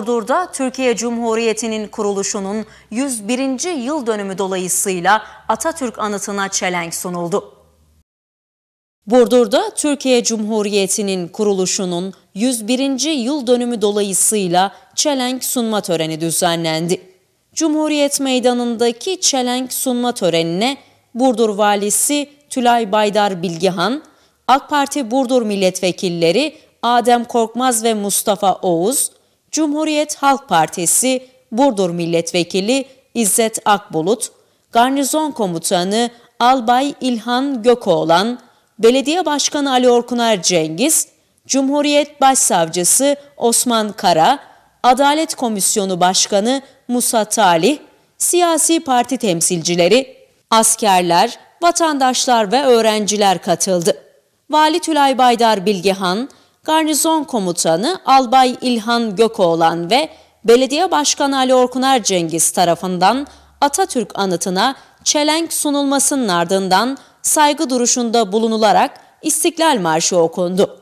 Burdur'da Türkiye Cumhuriyeti'nin kuruluşunun 101. yıl dönümü dolayısıyla Atatürk anıtına çelenk sunuldu. Burdur'da Türkiye Cumhuriyeti'nin kuruluşunun 101. yıl dönümü dolayısıyla çelenk sunma töreni düzenlendi. Cumhuriyet Meydanı'ndaki çelenk sunma törenine Burdur Valisi Tülay Baydar Bilgihan, AK Parti Burdur Milletvekilleri Adem Korkmaz ve Mustafa Oğuz, Cumhuriyet Halk Partisi Burdur Milletvekili İzzet Akbulut, Garnizon Komutanı Albay İlhan Gökoğlan, Belediye Başkanı Ali Orkunar Cengiz, Cumhuriyet Başsavcısı Osman Kara, Adalet Komisyonu Başkanı Musa Talih, siyasi parti temsilcileri, askerler, vatandaşlar ve öğrenciler katıldı. Vali Tülay Baydar Bilgehan, garnizon komutanı Albay İlhan Gökoğlan ve Belediye Başkanı Ali Orkuner Cengiz tarafından Atatürk anıtına çelenk sunulmasının ardından saygı duruşunda bulunularak İstiklal Marşı okundu.